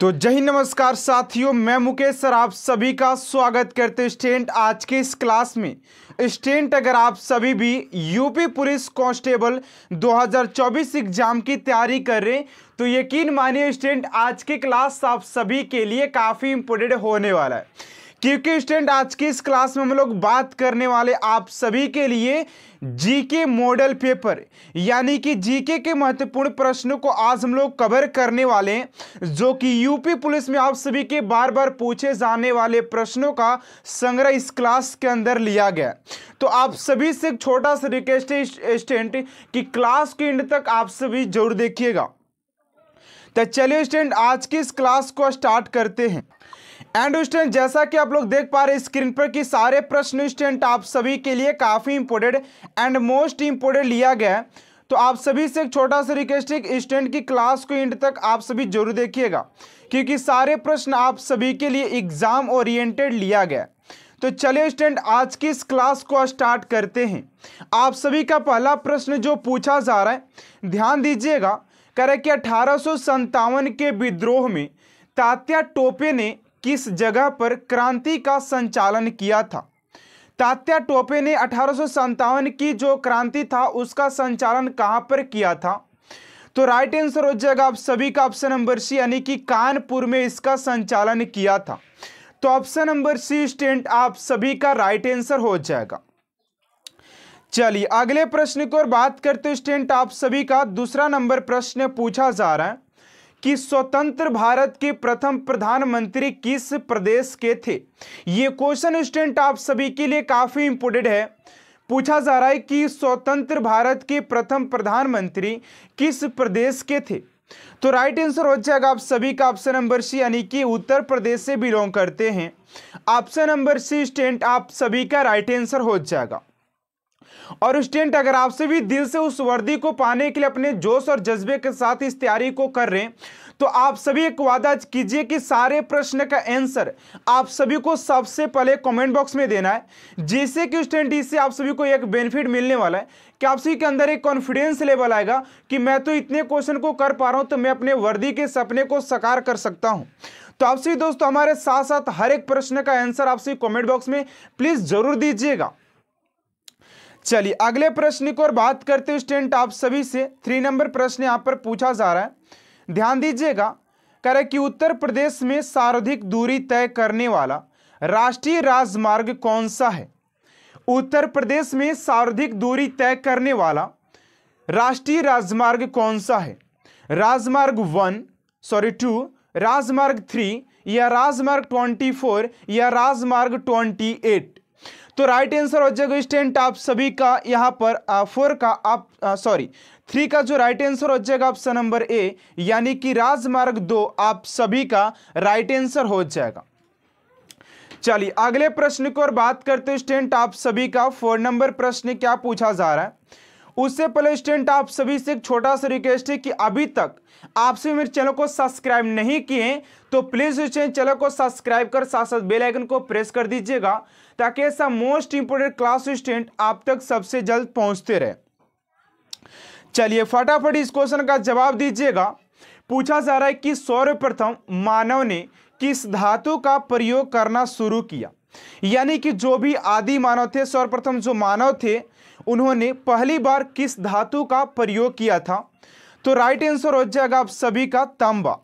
तो जय नमस्कार साथियों मैं मुकेश सर आप सभी का स्वागत करते स्टेंट आज के इस क्लास में स्टेंट अगर आप सभी भी यूपी पुलिस कांस्टेबल 2024 एग्जाम की तैयारी कर रहे हैं तो यकीन मानिए स्टेंट आज की क्लास आप सभी के लिए काफ़ी इम्पोर्टेंट होने वाला है क्योंकि स्टूडेंट आज की इस क्लास में हम लोग बात करने वाले आप सभी के लिए जीके मॉडल पेपर यानी कि जीके के महत्वपूर्ण प्रश्नों को आज हम लोग कवर करने वाले हैं जो कि यूपी पुलिस में आप सभी के बार बार पूछे जाने वाले प्रश्नों का संग्रह इस क्लास के अंदर लिया गया तो आप सभी से एक छोटा सा रिक्वेस्ट है स्टूडेंट कि क्लास के एंड तक आप सभी जरूर देखिएगा तो चलिए स्टूडेंट आज की इस क्लास को स्टार्ट करते हैं एंड स्टूडेंट जैसा कि आप लोग देख पा रहे हैं स्क्रीन पर कि सारे प्रश्न स्टूडेंट आप सभी के लिए काफ़ी इंपोर्टेंट एंड मोस्ट इंपोर्टेंट लिया गया है तो आप सभी से एक छोटा सा रिक्वेस्ट है स्टूडेंट की क्लास को एंड तक आप सभी जरूर देखिएगा क्योंकि सारे प्रश्न आप सभी के लिए एग्जाम ओरिएंटेड लिया गया है तो चलिए स्टूडेंट आज की इस क्लास को स्टार्ट करते हैं आप सभी का पहला प्रश्न जो पूछा जा रहा है ध्यान दीजिएगा करें कि अठारह के विद्रोह में तात्या टोपे ने किस जगह पर क्रांति का संचालन किया था तात्या टोपे ने अठारह की जो क्रांति था उसका संचालन कहां पर किया था तो राइट आंसर हो जाएगा आप सभी का ऑप्शन नंबर सी यानी कि कानपुर में इसका संचालन किया था तो ऑप्शन नंबर सी स्टेंट आप सभी का राइट आंसर हो जाएगा चलिए अगले प्रश्न की ओर बात करते स्टेंट आप सभी का दूसरा नंबर प्रश्न पूछा जा रहा है कि स्वतंत्र भारत के प्रथम प्रधानमंत्री किस प्रदेश के थे ये क्वेश्चन स्टेंट आप सभी के लिए काफ़ी इंपोर्टेंट है पूछा जा रहा है कि स्वतंत्र भारत के प्रथम प्रधानमंत्री किस प्रदेश के थे तो राइट आंसर हो जाएगा आप सभी का ऑप्शन नंबर सी यानी कि उत्तर प्रदेश से बिलोंग करते हैं ऑप्शन नंबर सी स्टेंट आप सभी का राइट आंसर हो जाएगा और स्टूडेंट अगर आपसे भी दिल से उस वर्दी को पाने के लिए अपने जोश और जज्बे के साथ इस तैयारी को कर रहे हैं तो आप सभी एक वादा कीजिए कि सारे प्रश्न का आंसर आप सभी को सबसे पहले कमेंट बॉक्स में देना है जिससे कि स्टूडेंट इससे आप सभी को एक बेनिफिट मिलने वाला है कि आप सभी के अंदर एक कॉन्फिडेंस लेवल आएगा कि मैं तो इतने क्वेश्चन को कर पा रहा हूं तो मैं अपने वर्दी के सपने को साकार कर सकता हूं तो आप सभी दोस्तों हमारे साथ साथ हर एक प्रश्न का आंसर आप सभी कमेंट बॉक्स में प्लीज़ जरूर दीजिएगा चलिए अगले प्रश्न की ओर बात करते हुए स्टेंट आप सभी से थ्री नंबर प्रश्न यहाँ पर पूछा जा रहा है ध्यान दीजिएगा कह रहे कि उत्तर प्रदेश में सर्वाधिक दूरी तय करने वाला राष्ट्रीय राजमार्ग कौन सा है उत्तर प्रदेश में सर्वाधिक दूरी तय करने वाला राष्ट्रीय राजमार्ग कौन सा है राजमार्ग वन सॉरी टू राजमार्ग थ्री या राजमार्ग ट्वेंटी फोर या राजमार्ग ट्वेंटी एट तो राइट आंसर हो जाएगा स्टेंट आप सभी का यहाँ पर फोर का आप सॉरी थ्री का जो राइट आंसर हो जाएगा ऑप्शन नंबर ए यानी कि राजमार्ग दो आप सभी का राइट आंसर हो जाएगा चलिए अगले प्रश्न को और बात करते हैं स्टेंट आप सभी का फोर नंबर प्रश्न क्या पूछा जा रहा है उससे पहले स्टेंट आप सभी से एक छोटा सा रिक्वेस्ट है कि अभी तक आप सभी मेरे चैनल को सब्सक्राइब नहीं किए तो प्लीज़ उस चैनल को सब्सक्राइब कर साथ साथ बेल आइकन को प्रेस कर दीजिएगा ताकि ऐसा मोस्ट इंपोर्टेंट क्लास स्टेंट आप तक सबसे जल्द पहुंचते रहे चलिए फटाफट इस क्वेश्चन का जवाब दीजिएगा पूछा जा रहा है कि सर्वप्रथम मानव ने किस धातु का प्रयोग करना शुरू किया यानी कि जो भी आदि मानव थे सर्वप्रथम जो मानव थे उन्होंने पहली बार किस धातु का प्रयोग किया था तो राइट आंसर हो जाएगा आप सभी का तांबा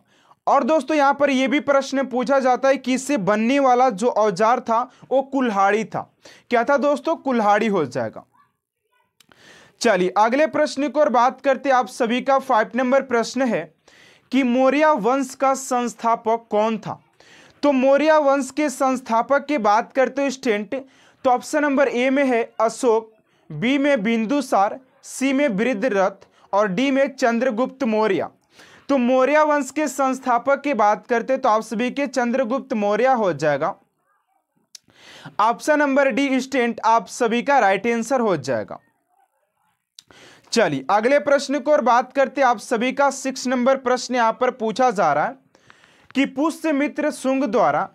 और दोस्तों यहाँ पर यह भी प्रश्न पूछा जाता है कि इससे बनने वाला जो औजार था वो कुल्हाड़ी था क्या था दोस्तों कुल्हाड़ी हो जाएगा चलिए अगले प्रश्न को और बात करते आप सभी का फाइव नंबर प्रश्न है कि मौर्य वंश का संस्थापक कौन था तो मौर्य वंश के संस्थापक की बात करते हो स्टेंट तो ऑप्शन नंबर ए में है अशोक बी में बिंदुसार सी में वृद्ध रथ और डी में चंद्रगुप्त मौर्य तो मौर्य वंश के संस्थापक की बात करते तो आप सभी के चंद्रगुप्त मौर्य हो जाएगा ऑप्शन नंबर डी स्टेंट आप सभी का राइट आंसर हो जाएगा चलिए अगले प्रश्न को और बात करते आप सभी का सिक्स नंबर प्रश्न यहां पर पूछा जा रहा है कि पुष्य मित्र सुंग द्वारा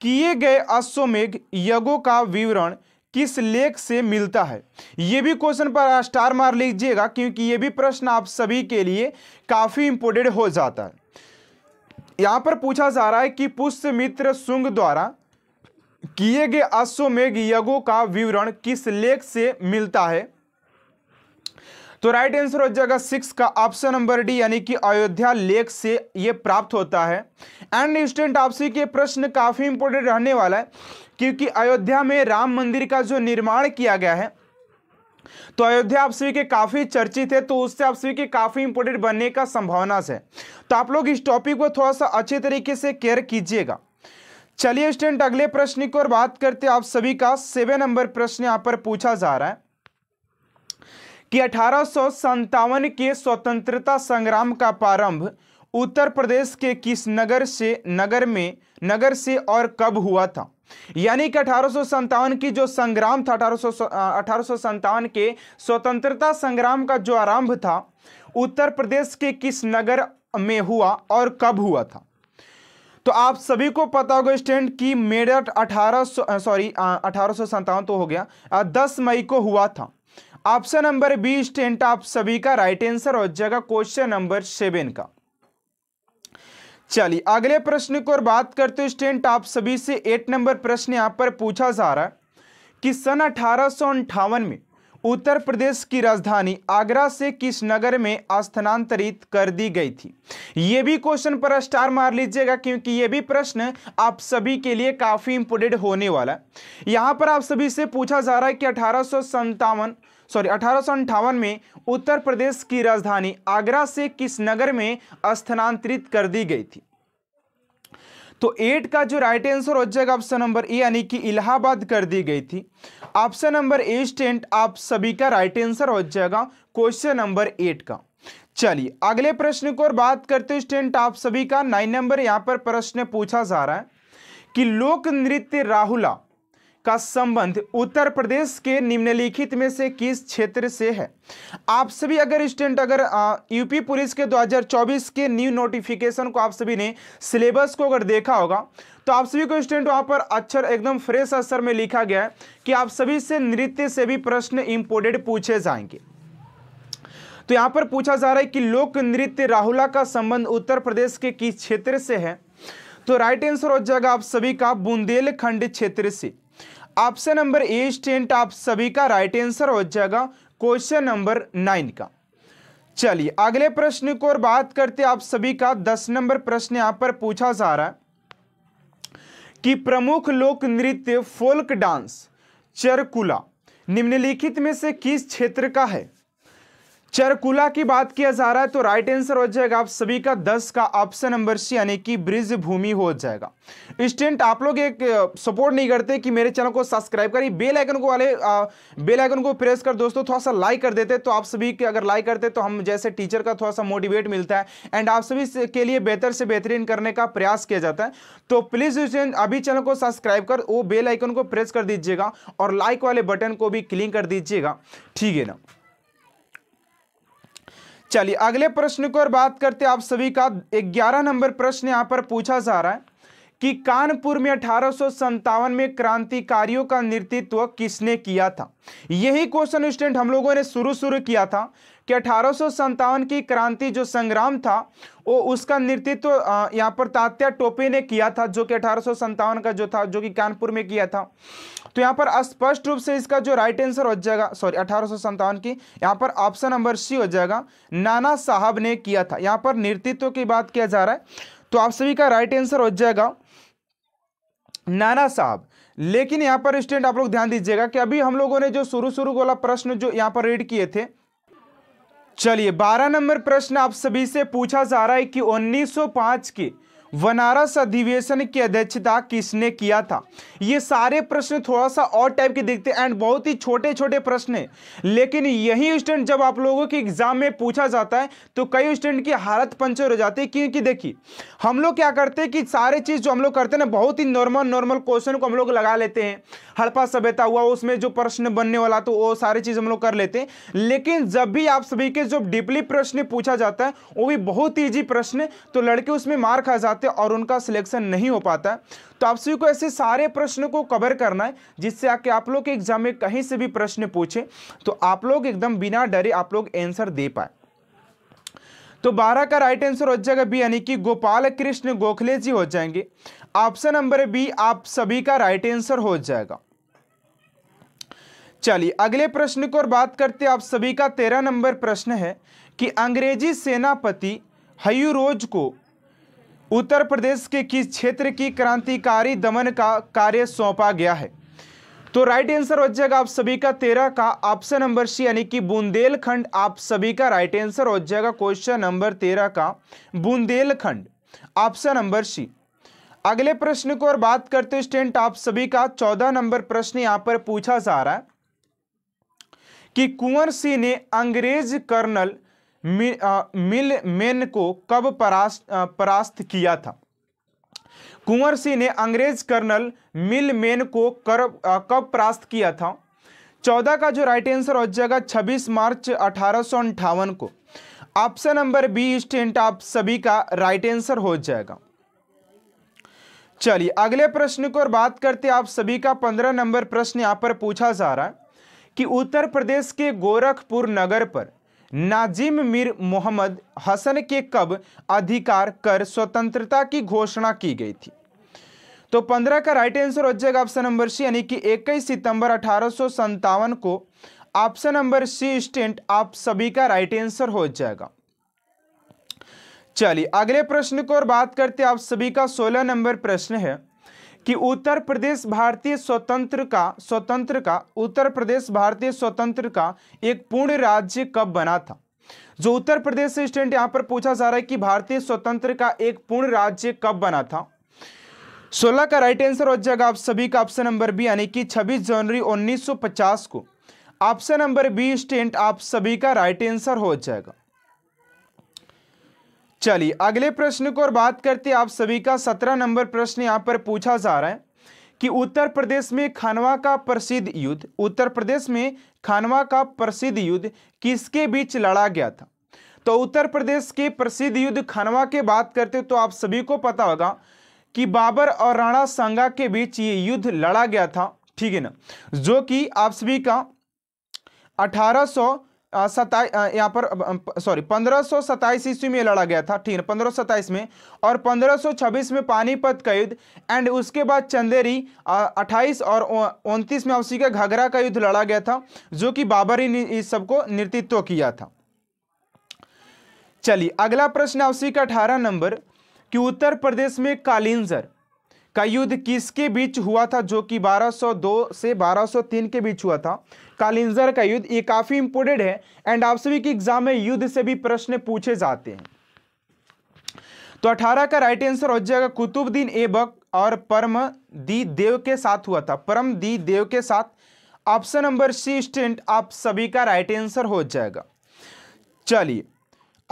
किए गए अश्वमेघ यज्ञों का विवरण किस लेख से मिलता है ये भी क्वेश्चन पर स्टार मार लीजिएगा क्योंकि ये भी प्रश्न आप सभी के लिए काफ़ी इंपोर्टेंट हो जाता है यहां पर पूछा जा रहा है कि पुष्यमित्र सुंग द्वारा किए गए अश्वमेघ यज्ञों का विवरण किस लेख से मिलता है तो राइट आंसर हो जाएगा सिक्स का ऑप्शन नंबर डी यानी कि अयोध्या लेख से ये प्राप्त होता है एंड स्टूडेंट आपसी के प्रश्न काफ़ी इंपोर्टेंट रहने वाला है क्योंकि अयोध्या में राम मंदिर का जो निर्माण किया गया है तो अयोध्या आप सभी के काफ़ी चर्चित है तो उससे आप सभी के काफ़ी इंपोर्टेंट बनने का संभावना है तो आप लोग इस टॉपिक को थोड़ा सा अच्छे तरीके से केयर कीजिएगा चलिए स्टूडेंट अगले प्रश्न की ओर बात करते आप सभी का सेवन नंबर प्रश्न यहां पर पूछा जा रहा है कि अठारह के स्वतंत्रता संग्राम का प्रारंभ उत्तर प्रदेश के किस नगर से नगर में नगर से और कब हुआ था यानी कि अठारह की जो संग्राम था अठारह सौ के स्वतंत्रता संग्राम का जो आरंभ था उत्तर प्रदेश के किस नगर में हुआ और कब हुआ था तो आप सभी को पता होगा स्टैंड कि मेरठ अठारह सॉरी अठारह तो हो गया दस मई को हुआ था ऑप्शन नंबर बी स्टैंड आप सभी का राइट आंसर और जगह क्वेश्चन नंबर सेवन का चलिए अगले प्रश्न की ओर बात करते हुए स्टेंट आप सभी से एट नंबर प्रश्न यहाँ पर पूछा जा रहा है कि सन अठारह में उत्तर प्रदेश की राजधानी आगरा से किस नगर में स्थानांतरित कर दी गई थी यह भी क्वेश्चन पर स्टार मार लीजिएगा क्योंकि यह भी प्रश्न आप सभी के लिए काफ़ी इंपोर्टेंट होने वाला है यहां पर आप सभी से पूछा जा रहा है कि अठारह सॉरी अठारह में उत्तर प्रदेश की राजधानी आगरा से किस नगर में स्थानांतरित कर दी गई थी तो एट का जो राइट आंसर हो जाएगा ऑप्शन नंबर ए यानी कि इलाहाबाद कर दी गई थी ऑप्शन नंबर ए स्टेंट आप सभी का राइट आंसर हो जाएगा क्वेश्चन नंबर एट का चलिए अगले प्रश्न को और बात करते स्टेंट आप सभी का नाइन नंबर यहां पर प्रश्न पूछा जा रहा है कि लोक नृत्य राहुला का संबंध उत्तर प्रदेश के निम्नलिखित में से किस क्षेत्र से है आप सभी अगर स्टूडेंट अगर यूपी पुलिस के 2024 के न्यू नोटिफिकेशन को आप सभी ने सिलेबस को अगर देखा होगा तो आप सभी को स्टूडेंट वहां पर अक्षर एकदम फ्रेश अक्षर में लिखा गया है कि आप सभी से नृत्य से भी प्रश्न इंपोर्टेड पूछे जाएंगे तो यहां पर पूछा जा रहा है कि लोक नृत्य राहुला का संबंध उत्तर प्रदेश के किस क्षेत्र से है तो राइट आंसर हो जाएगा आप सभी का बुंदेलखंड क्षेत्र से ऑप्शन नंबर ए स्टेंट आप सभी का राइट आंसर हो जाएगा क्वेश्चन नंबर नाइन का चलिए अगले प्रश्न को और बात करते आप सभी का दस नंबर प्रश्न यहां पर पूछा जा रहा है कि प्रमुख लोक नृत्य फोल्क डांस चरकुला निम्नलिखित में से किस क्षेत्र का है चरकुला की बात किया जा रहा है तो राइट आंसर हो जाएगा आप सभी का दस का ऑप्शन नंबर सी यानी कि ब्रिज भूमि हो जाएगा स्टेंट आप लोग एक सपोर्ट नहीं करते कि मेरे चैनल को सब्सक्राइब करिए बेल आइकन को वाले बेल आइकन को प्रेस कर दोस्तों थोड़ा सा लाइक कर देते तो आप सभी के अगर लाइक करते तो हम जैसे टीचर का थोड़ा सा मोटिवेट मिलता है एंड आप सभी के लिए बेहतर से बेहतरीन करने का प्रयास किया जाता है तो प्लीज़ अभी चैनल को सब्सक्राइब कर वो बेल आइकन को प्रेस कर दीजिएगा और लाइक वाले बटन को भी क्लिक कर दीजिएगा ठीक है ना चलिए अगले प्रश्न की ओर बात करते आप सभी का ग्यारह नंबर प्रश्न यहाँ पर पूछा जा रहा है कि कानपुर में अठारह में क्रांतिकारियों का नेतृत्व किसने किया था यही क्वेश्चन स्टूडेंट हम लोगों ने शुरू शुरू किया था कि अठारह की क्रांति जो संग्राम था वो उसका नेतृत्व यहाँ पर तात्या टोपे ने किया था जो कि अठारह का जो था जो कि कानपुर में किया था तो यहाँ पर स्पष्ट रूप से इसका जो राइट आंसर हो जाएगा सॉरी अठारह की यहाँ पर ऑप्शन नंबर सी हो जाएगा नाना साहब ने किया था यहाँ पर नेतृत्व की बात किया जा रहा है तो आप सभी का राइट आंसर हो जाएगा नाना साहब लेकिन यहाँ पर स्टूडेंट आप लोग ध्यान दीजिएगा कि अभी हम लोगों ने जो शुरू शुरू वाला प्रश्न जो यहाँ पर रीड किए थे चलिए बारह नंबर प्रश्न आप सभी से पूछा जा रहा है कि 1905 की बनारस अधिवेशन की अध्यक्षता किसने किया था ये सारे प्रश्न थोड़ा सा और टाइप के दिखते हैं एंड बहुत ही छोटे छोटे प्रश्न हैं लेकिन यही स्टूडेंट जब आप लोगों के एग्जाम में पूछा जाता है तो कई स्टूडेंट की हालत पंचर हो जाती है क्योंकि देखिए हम लोग क्या करते हैं कि सारे चीज़ जो हम लोग करते हैं ना बहुत ही नॉर्मल नॉर्मल क्वेश्चन को हम लोग लगा लेते हैं हड़पा सभ्यता हुआ उसमें जो प्रश्न बनने वाला तो वो सारी चीज़ हम लोग कर लेते हैं लेकिन जब भी आप सभी के जो डीपली प्रश्न पूछा जाता है वो भी बहुत ईजी प्रश्न तो लड़के उसमें मार खा जाते हैं और उनका सिलेक्शन नहीं हो पाता है तो आप सभी को ऐसे सारे प्रश्न को कवर करना है जिससे आके आप लोग के एग्जाम में कहीं से भी प्रश्न पूछे तो आप लोग एकदम बिना डरे आप लोग आंसर दे पाए तो बारह का राइट आंसर हो जाएगा बी यानी कि गोपाल कृष्ण गोखले जी हो जाएंगे ऑप्शन नंबर बी आप सभी का राइट आंसर हो जाएगा चलिए अगले प्रश्न को और बात करते हैं आप सभी का तेरह नंबर प्रश्न है कि अंग्रेजी सेनापति हयूरोज को उत्तर प्रदेश के किस क्षेत्र की क्रांतिकारी दमन का कार्य सौंपा गया है तो राइट आंसर हो जाएगा आप सभी का तेरह का ऑप्शन नंबर सी यानी कि बुंदेलखंड आप सभी का राइट आंसर हो जाएगा क्वेश्चन नंबर तेरह का बुंदेलखंड ऑप्शन नंबर सी अगले प्रश्न को और बात करते स्टेंट आप सभी का चौदह नंबर प्रश्न यहां पर पूछा जा रहा है कि कुंवर सिंह ने अंग्रेज कर्नल मिल मेन को कब परास्त परास्त किया था कुंवर सिंह ने अंग्रेज कर्नल मिल मेन को कर आ, कब परास्त किया था चौदह का जो राइट आंसर हो जाएगा छब्बीस मार्च अठारह को ऑप्शन नंबर बी स्टेंट आप सभी का राइट आंसर हो जाएगा चलिए अगले प्रश्न को और बात करते आप सभी का पंद्रह नंबर प्रश्न यहां पर पूछा जा रहा है कि उत्तर प्रदेश के गोरखपुर नगर पर नाजिम मीर मोहम्मद हसन के कब अधिकार कर स्वतंत्रता की घोषणा की गई थी तो पंद्रह का राइट आंसर हो जाएगा ऑप्शन नंबर सी यानी कि इक्कीस सितंबर अठारह को ऑप्शन नंबर सी स्टेंट आप सभी का राइट आंसर हो जाएगा चलिए अगले प्रश्न को और बात करते आप सभी का सोलह नंबर प्रश्न है कि उत्तर प्रदेश भारतीय स्वतंत्र का स्वतंत्र का उत्तर प्रदेश भारतीय स्वतंत्र का एक पूर्ण राज्य कब बना था जो उत्तर प्रदेश से स्टूडेंट यहां पर पूछा जा रहा है कि भारतीय स्वतंत्र का एक पूर्ण राज्य कब बना था 16 का राइट आंसर हो जाएगा आप सभी का ऑप्शन नंबर बी यानी कि 26 जनवरी 1950 को ऑप्शन नंबर बी स्टेंट आप सभी का राइट आंसर हो जाएगा चलिए अगले प्रश्न को और बात करते आप सभी का सत्रह नंबर प्रश्न यहाँ पर पूछा जा रहा है कि उत्तर प्रदेश में खानवा का प्रसिद्ध युद्ध उत्तर प्रदेश में खानवा का प्रसिद्ध युद्ध किसके बीच लड़ा गया था तो उत्तर प्रदेश के प्रसिद्ध युद्ध खानवा के बात करते तो आप सभी को पता होगा कि बाबर और राणा सांगा के बीच ये युद्ध लड़ा गया था ठीक है ना जो कि आप सभी का अठारह सताई यहाँ पर सॉरी पंद्रह सौ सताईस ईस्वी में लड़ा गया था ठीक है पंद्रह सौ सताईस में और पंद्रह सौ छब्बीस में पानीपत का युद्ध एंड उसके बाद चंदेरी अट्ठाईस और उनतीस में उसी का घाघरा का युद्ध लड़ा गया था जो कि बाबर ही इस सबको नेतृत्व किया था चलिए अगला प्रश्न उसी का अठारह नंबर कि उत्तर प्रदेश में कालिंजर का युद्ध किसके बीच हुआ था जो कि 1202 से 1203 के बीच हुआ था कालिंजर का युद्ध ये काफ़ी इंपोर्टेंट है एंड आप सभी के एग्जाम में युद्ध से भी प्रश्न पूछे जाते हैं तो 18 का राइट आंसर हो जाएगा कुतुबुद्दीन ऐबक और परम दी देव के साथ हुआ था परम दी देव के साथ ऑप्शन नंबर सी स्टेंट आप सभी का राइट आंसर हो जाएगा चलिए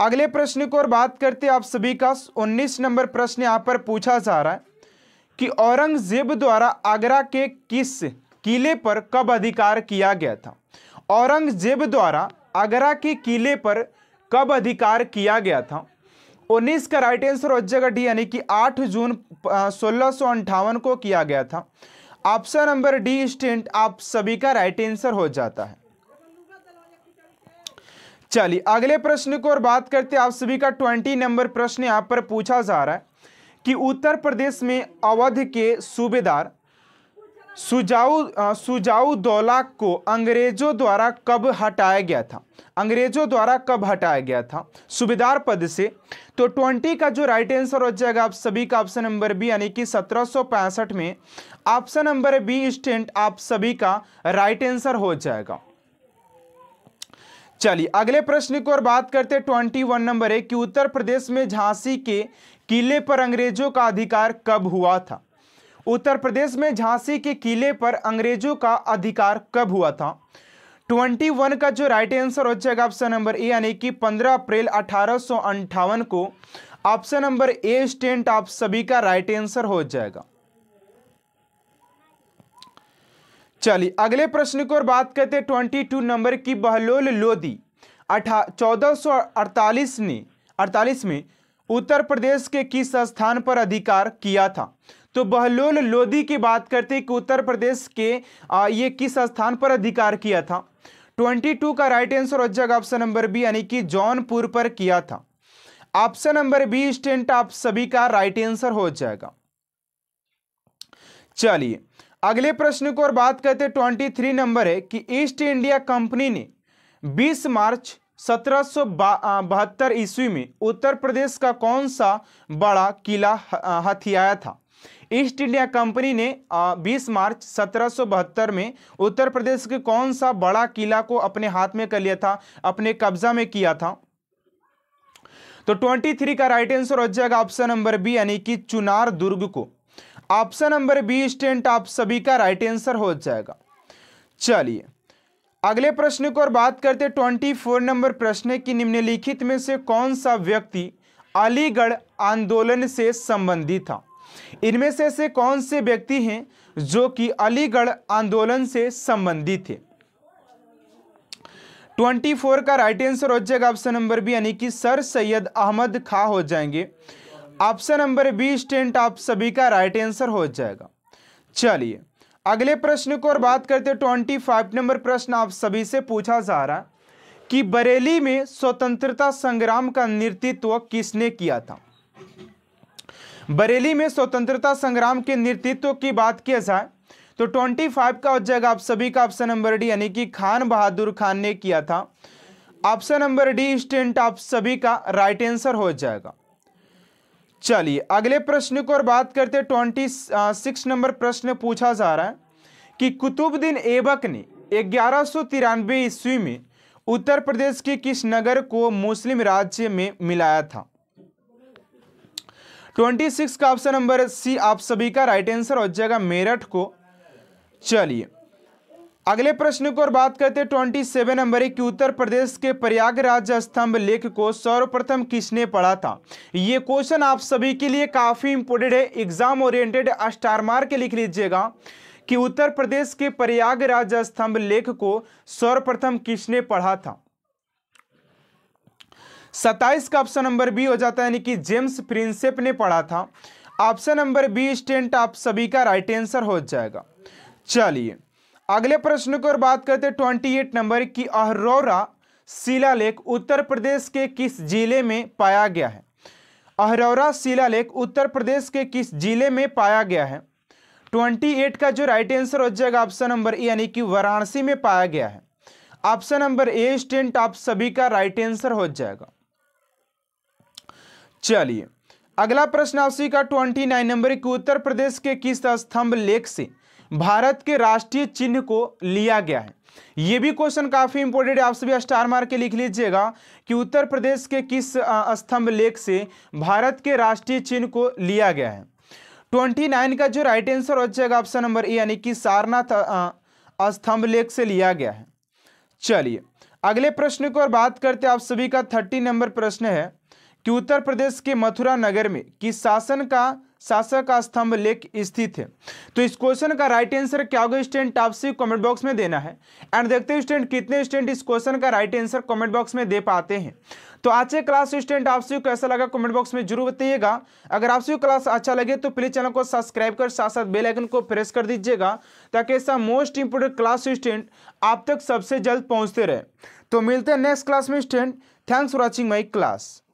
अगले प्रश्न को और बात करते आप सभी का 19 नंबर प्रश्न यहाँ पर पूछा जा रहा है कि औरंगजेब द्वारा आगरा के किस किले पर कब अधिकार किया गया था औरंगजेब द्वारा आगरा के किले पर कब अधिकार किया गया था उन्नीस का राइट आंसर और डी यानी कि 8 जून सोलह को किया गया था ऑप्शन नंबर डी स्टेंट आप सभी का राइट आंसर हो जाता है चलिए अगले प्रश्न को और बात करते हैं आप सभी का ट्वेंटी नंबर प्रश्न यहां पर पूछा जा रहा है कि उत्तर प्रदेश में अवध के सूबेदार सुजाऊ सुजाऊ दौला को अंग्रेजों द्वारा कब हटाया गया था अंग्रेजों द्वारा कब हटाया गया था सुबेदार पद से तो ट्वेंटी का जो राइट आंसर हो जाएगा आप सभी का ऑप्शन नंबर बी यानी कि सत्रह में ऑप्शन नंबर बी स्टेंट आप सभी का राइट आंसर हो जाएगा चलिए अगले प्रश्न की ओर बात करते ट्वेंटी वन नंबर है कि उत्तर प्रदेश में झांसी के किले पर अंग्रेजों का अधिकार कब हुआ था उत्तर प्रदेश में झांसी के किले पर अंग्रेजों का अधिकार कब हुआ था 21 का जो राइट आंसर हो जाएगा ऑप्शन नंबर ए यानी कि 15 अप्रैल अठारह को ऑप्शन नंबर ए स्टेंट आप सभी का राइट आंसर हो जाएगा चलिए अगले प्रश्न की ओर बात करते हैं 22 नंबर की बहलोल लोदी अठा चौदह ने 48 में उत्तर प्रदेश के किस स्थान पर अधिकार किया था तो बहलोल लोधी की बात करते कि उत्तर प्रदेश के ये किस स्थान पर अधिकार किया था 22 का राइट आंसर हो जाएगा ऑप्शन नंबर बी यानी कि जौनपुर पर किया था ऑप्शन नंबर बी स्टेंट आप सभी का राइट आंसर हो जाएगा चलिए अगले प्रश्न को और बात करते 23 नंबर है कि ईस्ट इंडिया कंपनी ने 20 मार्च सत्रह ईस्वी में उत्तर प्रदेश का कौन सा बड़ा किला हथियाया था ईस्ट इंडिया कंपनी ने 20 मार्च सत्रह में उत्तर प्रदेश के कौन सा बड़ा किला को अपने हाथ में कर लिया था अपने कब्जा में किया था तो 23 का राइट आंसर हो जाएगा ऑप्शन नंबर बी यानी कि चुनार दुर्ग को ऑप्शन नंबर बी स्टेंट आप सभी का राइट आंसर हो जाएगा चलिए अगले प्रश्न को और बात करते ट्वेंटी फोर नंबर प्रश्न की निम्नलिखित में से कौन सा व्यक्ति अलीगढ़ आंदोलन से संबंधित था इनमें से ऐसे कौन से व्यक्ति हैं जो कि अलीगढ़ आंदोलन से संबंधित थे ट्वेंटी फोर का राइट आंसर हो जाएगा ऑप्शन नंबर बी यानी कि सर सैयद अहमद खा हो जाएंगे ऑप्शन नंबर बी स्टेंट आप सभी का राइट आंसर हो जाएगा चलिए अगले प्रश्न को और बात करते हैं ट्वेंटी फाइव नंबर प्रश्न आप सभी से पूछा जा रहा है कि बरेली में स्वतंत्रता संग्राम का नेतृत्व किसने किया था बरेली में स्वतंत्रता संग्राम के नेतृत्व की बात किया जाए तो ट्वेंटी फाइव का जगह आप सभी का ऑप्शन नंबर डी यानी कि खान बहादुर खान ने किया था ऑप्शन नंबर डी स्टेंट आप सभी का राइट आंसर हो जाएगा चलिए अगले प्रश्न को और बात करते हैं ट्वेंटी सिक्स नंबर प्रश्न पूछा जा रहा है कि कुतुबुद्दीन ऐबक ने ग्यारह सौ तिरानवे ईस्वी में उत्तर प्रदेश के किस नगर को मुस्लिम राज्य में मिलाया था ट्वेंटी सिक्स का ऑप्शन नंबर सी आप सभी का राइट आंसर हो जाएगा मेरठ को चलिए अगले प्रश्न की ओर बात करते हैं ट्वेंटी सेवन नंबर एक उत्तर प्रदेश के प्रयागराज स्तंभ लेख को सर्वप्रथम किसने पढ़ा था ये क्वेश्चन आप सभी के लिए काफ़ी इंपोर्टेंट है एग्जाम ओरिएंटेड स्टार मार्क लिख लीजिएगा कि उत्तर प्रदेश के प्रयागराज स्तंभ लेख को सर्वप्रथम किसने पढ़ा था सत्ताईस का ऑप्शन नंबर बी हो जाता है यानी कि जेम्स प्रिंसेप ने पढ़ा था ऑप्शन नंबर बी स्टेंट आप सभी का राइट आंसर हो जाएगा चलिए अगले प्रश्न की ओर बात करते हैं ट्वेंटी एट नंबर की अहरोरा शिलालेख उत्तर प्रदेश के किस जिले में पाया गया है अहरौरा शिलालेख उत्तर प्रदेश के किस जिले में पाया गया है 28 का जो राइट आंसर हो जाएगा ऑप्शन नंबर ए यानी कि वाराणसी में पाया गया है ऑप्शन नंबर ए स्टेंट आप सभी का राइट आंसर हो जाएगा चलिए अगला प्रश्न आपसी का 29 नंबर की उत्तर प्रदेश के किस स्तंभ लेख से भारत के राष्ट्रीय चिन्ह को लिया गया है ये भी क्वेश्चन काफी इंपोर्टेंट है आप सभी स्टार मार के लिख लीजिएगा कि उत्तर प्रदेश के किस स्तंभ लेख से भारत के राष्ट्रीय चिन्ह को लिया गया है ट्वेंटी नाइन का जो राइट आंसर हो जाएगा ऑप्शन नंबर ए यानी कि सारनाथ स्तंभ लेख से लिया गया है चलिए अगले प्रश्न को और बात करते आप सभी का थर्टी नंबर प्रश्न है कि उत्तर प्रदेश के मथुरा नगर में किस शासन का शासक का स्तंभ लेख स्थित है तो इस क्वेश्चन का राइट आंसर क्या होगा स्टूडेंट आपसे कमेंट बॉक्स में देना है एंड देखते हैं स्टूडेंट कितने स्टूडेंट इस क्वेश्चन का राइट आंसर कमेंट बॉक्स में दे पाते हैं तो आज के क्लास स्टूडेंट आपसे कैसा लगा कमेंट बॉक्स में जरूर बताइएगा अगर आपसे क्लास अच्छा लगे तो प्लीज चैनल को सब्सक्राइब कर साथ साथ बेलाइकन को प्रेस कर दीजिएगा ताकि ऐसा मोस्ट इंपोर्टेंट क्लास स्टूडेंट आप तक सबसे जल्द पहुंचते रहे तो मिलते हैं नेक्स्ट क्लास में student thanks for watching my class